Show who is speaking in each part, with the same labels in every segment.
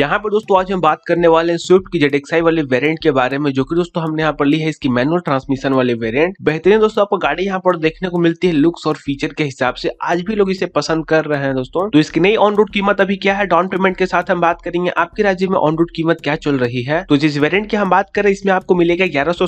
Speaker 1: यहाँ पर दोस्तों आज हम बात करने वाले हैं स्विफ्ट की जेडेक्साई वाले वेरिएंट के बारे में जो कि दोस्तों हमने यहाँ पर ली है इसकी मैनुअल ट्रांसमिशन वाले वेरिएंट बेहतरीन दोस्तों आपको गाड़ी यहाँ पर देखने को मिलती है लुक्स और फीचर के हिसाब से आज भी लोग इसे पसंद कर रहे हैं दोस्तों तो इसकी नई ऑन रोड कीमत अभी क्या है डाउन पेमेंट के साथ हम बात करेंगे आपके राज्य में ऑन रोड कीमत क्या चल रही है तो जिस वेरियंट की हम बात करें इसमें आपको मिलेगा ग्यारह सौ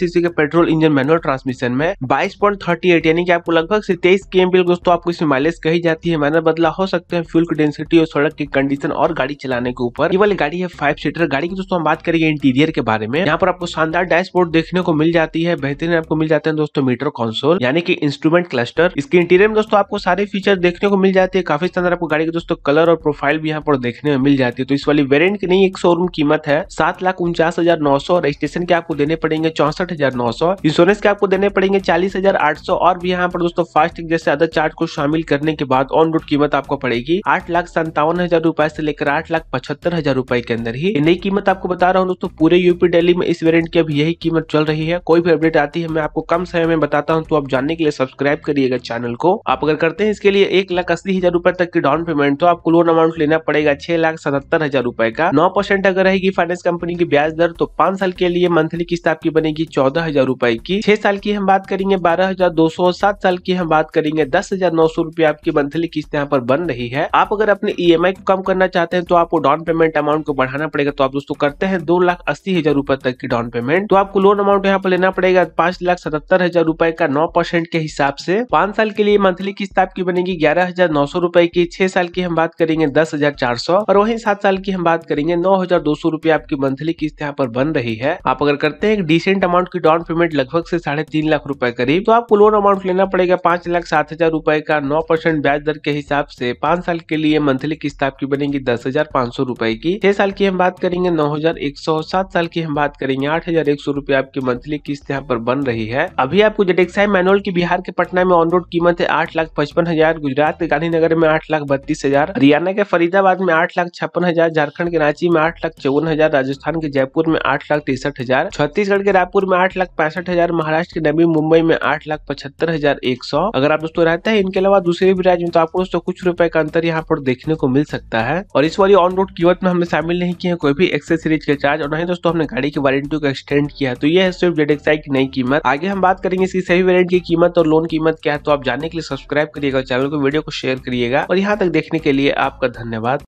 Speaker 1: सीसी के पेट्रोल इंजन मैनुअल ट्रांसमिशन में बाईस पॉइंट थर्टी एट यानी कि आपको लगभग से तेईस के एम दोस्तों आपको इसमें माइलेज कही जाती है मैंने बदला हो सकते हैं फ्यूल की डेंसिटी और सड़क की कंडीशन और गाड़ी चलाने को ऊपर ये वाली गाड़ी है फाइव सीटर गाड़ी की दोस्तों हम बात करेंगे इंटीरियर के बारे में यहाँ पर आपको शानदार डैशबोर्ड देखने को मिल जाती है बेहतरीन आपको मिल जाते हैं दोस्तों मीटर कॉन्सोल यानी कि इंस्ट्रूमेंट क्लस्टर इसके इंटीरियर में दोस्तों आपको सारे फीचर देखने को मिल जाते हैं काफी शानदार आपको गाड़ी के दोस्तों कलर और प्रोफाइल भी यहाँ पर देखने में मिल जाती है तो इस वाली वेरियंट की नहीं एक शोरूम कीमत है सात लाख उनचास हजार नौ सौ रजिस्ट्रेशन के आपको देने पड़ेंगे चौसठ हजार नौ सौ इंश्योरेंस के आपको देने पड़ेंगे चालीस हजार आठ सौ और भी यहाँ पर दोस्तों फास्ट जैसे अदर चार्ट को शामिल करने के बाद ऑन रोड कीमत आपको पड़ेगी आठ लाख संतावन हजार रूपए से लेकर आठ लाख पचहत्तर सत्तर हजार रुपए के अंदर ही नई कीमत आपको बता रहा हूँ दोस्तों पूरे यूपी डेली में इस वेरियंट की अब यही कीमत चल रही है कोई भी अपडेट आती है मैं आपको कम समय में बताता हूँ तो आप जानने के लिए सब्सक्राइब करिएगा चैनल को आप अगर करते हैं इसके लिए एक लाख अस्सी हजार रुपए तक की डाउन पेमेंट तो आपको लोन अमाउंट लेना पड़ेगा छह लाख सतहत्तर हजार रुपए का नौ परसेंट अगर रहेगी फाइनेंस कंपनी की ब्याज दर तो पांच साल के लिए मंथली किस्त आपकी बनेगी चौदह हजार रुपए की छह साल की हम बात करेंगे बारह हजार दो सौ सात साल की हम बात करेंगे दस हजार नौ सौ रुपए आपकी मंथली किस्त यहाँ पर बन रही है आप अगर अपने ई e को कम करना चाहते हैं तो आपको डाउन डाउन पेमेंट अमाउंट को बढ़ाना पड़ेगा तो आप दोस्तों करते हैं दो लाख अस्सी हजार रूपए तक की डाउन पेमेंट तो आपको लोन अमाउंट यहाँ पर लेना पड़ेगा पांच लाख सतहत्तर हजार रूपए का नौ परसेंट के हिसाब से पांच साल के लिए मंथली किस्त आपकी बनेगी ग्यारह हजार नौ सौ रूपए की छह साल की हम बात करेंगे दस हजार चार सौ और वही सात साल की हम बात करेंगे नौ हजार दो सौ रूपये आपकी मंथली किस्त यहाँ पर बन रही है आप अगर करते हैं डिसेंट अमाउंट की डाउन पेमेंट लगभग से साढ़े तीन लाख रूपये करीब तो आपको लोन अमाउंट लेना पड़ेगा पांच लाख सात हजार रूपए का नौ परसेंट ब्याज दर के हिसाब से पांच साल के लिए मंथली किस्त आपकी बनेगी दस हजार पांच सौ रुपए की छह साल की हम बात करेंगे नौ हजार एक सौ सात साल की हम बात करेंगे आठ हजार एक सौ रूपए आपकी मंथली किस्त यहाँ पर बन रही है अभी आपको जेटेक्साई मैनुअल की बिहार के पटना में ऑन रोड कीमत है आठ लाख पचपन हजार गुजरात के गांधीनगर में आठ लाख बत्तीस हजार हरियाणा के फरीदाबाद में आठ लाख छप्पन हजार झारखंड के रांची में आठ लाख चौवन हजार राजस्थान के जयपुर में आठ लाख तिरसठ हजार छत्तीसगढ़ के रायपुर में आठ लाख पैंसठ हजार महाराष्ट्र के नवी मुंबई में आठ लाख पचहत्तर हजार एक सौ अगर आप दोस्तों रहते हैं इनके अलावा दूसरे भी राज्य में तो आपको दोस्तों कुछ रुपए का अंतर यहाँ पर देखने को मिल सकता है और इस वाली ऑन रोड कीमत में हमने शामिल नहीं किया कोई भी एक्सेसरीज के चार्ज और नहीं दोस्तों हमने गाड़ी की वारंटी को एक्सटेंड किया है तो ये है स्विफ्ट जेड की नई कीमत आगे हम बात करेंगे इसकी सही वेरियंट की कीमत और लोन कीमत क्या है तो आप जानने के लिए सब्सक्राइब करिएगा चैनल को वीडियो को शेयर करिएगा और यहाँ तक देखने के लिए आपका धन्यवाद